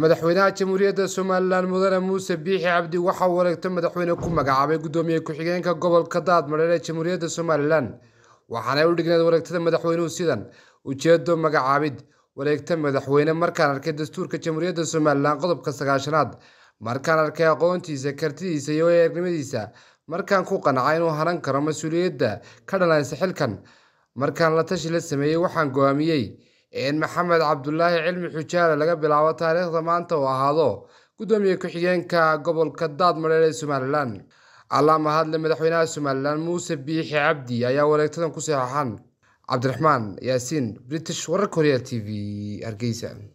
madaxweynaha jamhuuriyadda somalilan mudane muuse biixi cabdi waxaa wareegto madaxweyne ku magacaabay guddoomiye ku-xigeenka gobolka daadmareer ee jamhuuriyadda somalilan waxaana u dhigneed wareegtada madaxweynuhu sidan ujeedo magacaabid wareegta madaxweyne markaan arkay dastuurka jamhuuriyadda somalilan qodobka sagaashanaad markaan arkay aqoontiisa kartidiisa iyo eernimadiisa markaan ku qanacay inuu haran karo mas-uuliyadda ka dhalanaysa xilkan markaan la tashi la sameeyey waxaan go'aamiyey maxamed cabdulaahi cilmi xujaale laga bilaabo taariikhda maanta uu ahaado gudoomiye ku-xigeenka gobolka daadmadheer ee somalilan allaa mahadle madaxweynaha somalilan muuse biixi cabdi ayaa wareegtadan ku saxeexan cabdiraxmaan yaasiin british warar korea t v hargeysa